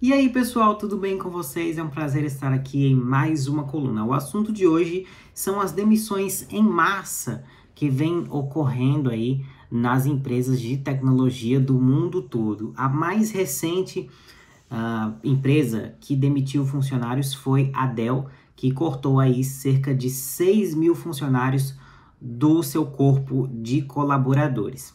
E aí, pessoal, tudo bem com vocês? É um prazer estar aqui em mais uma coluna. O assunto de hoje são as demissões em massa que vem ocorrendo aí nas empresas de tecnologia do mundo todo. A mais recente uh, empresa que demitiu funcionários foi a Dell, que cortou aí cerca de 6 mil funcionários do seu corpo de colaboradores.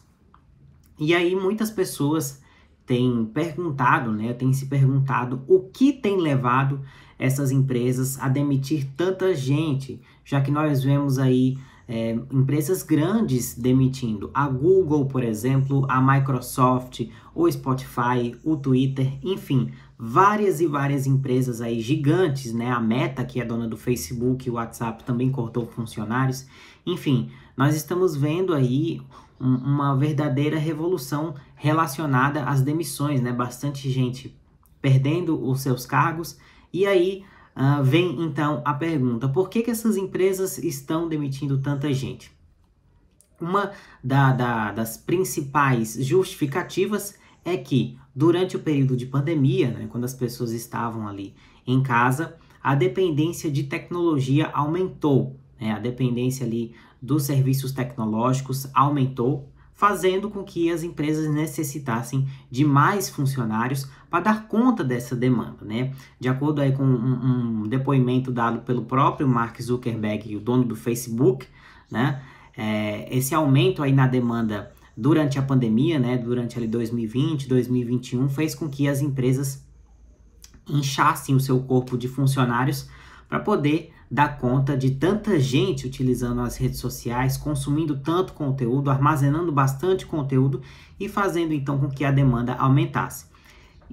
E aí, muitas pessoas tem perguntado, né, tem se perguntado o que tem levado essas empresas a demitir tanta gente, já que nós vemos aí é, empresas grandes demitindo, a Google, por exemplo, a Microsoft, o Spotify, o Twitter, enfim, várias e várias empresas aí gigantes, né? A Meta, que é dona do Facebook, o WhatsApp também cortou funcionários. Enfim, nós estamos vendo aí um, uma verdadeira revolução relacionada às demissões, né? Bastante gente perdendo os seus cargos. E aí uh, vem então a pergunta: por que, que essas empresas estão demitindo tanta gente? Uma da, da, das principais justificativas é que Durante o período de pandemia, né, quando as pessoas estavam ali em casa, a dependência de tecnologia aumentou, né, a dependência ali dos serviços tecnológicos aumentou, fazendo com que as empresas necessitassem de mais funcionários para dar conta dessa demanda, né? De acordo aí com um, um, depoimento dado pelo próprio Mark Zuckerberg, o dono do Facebook, né? É, esse aumento aí na demanda durante a pandemia, né, durante ali 2020, 2021, fez com que as empresas inchassem o seu corpo de funcionários para poder dar conta de tanta gente utilizando as redes sociais, consumindo tanto conteúdo, armazenando bastante conteúdo e fazendo então com que a demanda aumentasse.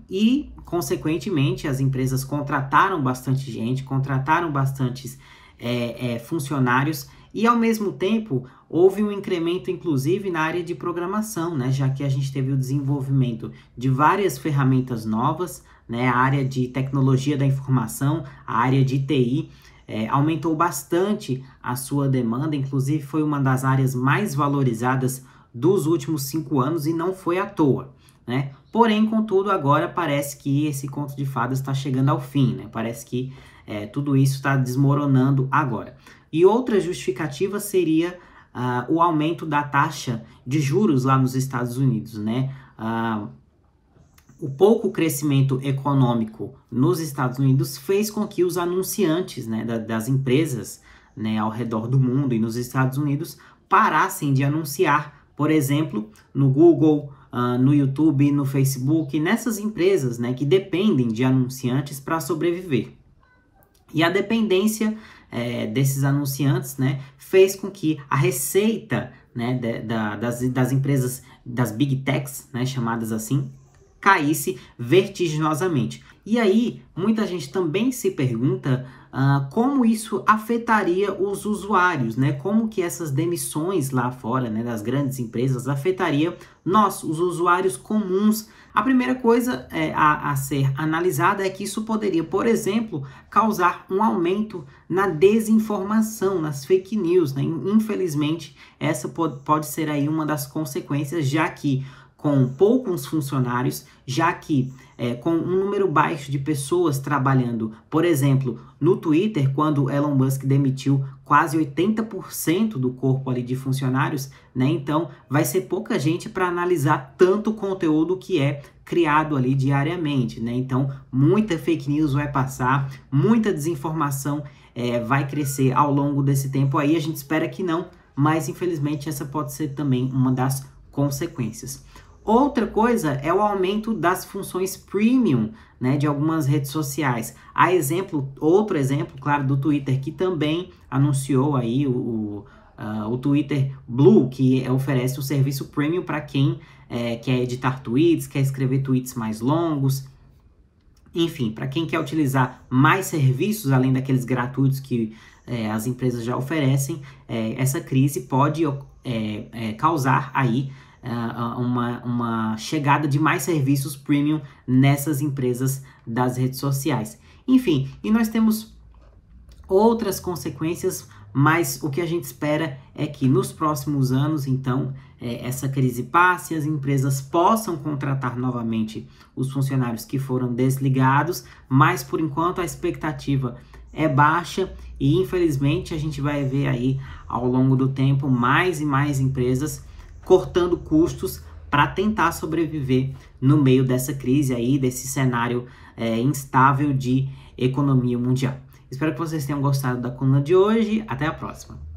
E, consequentemente, as empresas contrataram bastante gente, contrataram bastantes é, é, funcionários e ao mesmo tempo, houve um incremento, inclusive, na área de programação, né? já que a gente teve o desenvolvimento de várias ferramentas novas, né? a área de tecnologia da informação, a área de TI. É, aumentou bastante a sua demanda, inclusive foi uma das áreas mais valorizadas dos últimos cinco anos e não foi à toa. Né? Porém, contudo, agora parece que esse conto de fadas está chegando ao fim, né? parece que é, tudo isso está desmoronando agora. E outra justificativa seria uh, o aumento da taxa de juros lá nos Estados Unidos, né? Uh, o pouco crescimento econômico nos Estados Unidos fez com que os anunciantes né, da, das empresas né, ao redor do mundo e nos Estados Unidos parassem de anunciar, por exemplo, no Google, uh, no YouTube, no Facebook, nessas empresas né, que dependem de anunciantes para sobreviver. E a dependência é, desses anunciantes né, fez com que a receita né, de, da, das, das empresas das big techs, né, chamadas assim, caísse vertiginosamente. E aí, muita gente também se pergunta uh, como isso afetaria os usuários, né? Como que essas demissões lá fora, né, das grandes empresas, afetaria nós, os usuários comuns. A primeira coisa é, a, a ser analisada é que isso poderia, por exemplo, causar um aumento na desinformação, nas fake news, né? Infelizmente, essa pode, pode ser aí uma das consequências, já que com poucos funcionários, já que é, com um número baixo de pessoas trabalhando, por exemplo, no Twitter, quando Elon Musk demitiu quase 80% do corpo ali de funcionários, né? Então, vai ser pouca gente para analisar tanto conteúdo que é criado ali diariamente, né? Então, muita fake news vai passar, muita desinformação é, vai crescer ao longo desse tempo aí. A gente espera que não, mas infelizmente essa pode ser também uma das consequências. Outra coisa é o aumento das funções premium né, de algumas redes sociais. Há exemplo, outro exemplo, claro, do Twitter, que também anunciou aí o, o, uh, o Twitter Blue, que oferece o serviço premium para quem é, quer editar tweets, quer escrever tweets mais longos. Enfim, para quem quer utilizar mais serviços além daqueles gratuitos que é, as empresas já oferecem, é, essa crise pode é, é, causar aí é, uma, uma chegada de mais serviços premium nessas empresas das redes sociais. Enfim, e nós temos outras consequências, mas o que a gente espera é que nos próximos anos, então, é, essa crise passe, as empresas possam contratar novamente os funcionários que foram desligados, mas por enquanto a expectativa é baixa e infelizmente a gente vai ver aí ao longo do tempo mais e mais empresas cortando custos para tentar sobreviver no meio dessa crise aí, desse cenário é, instável de economia mundial. Espero que vocês tenham gostado da coluna de hoje. Até a próxima!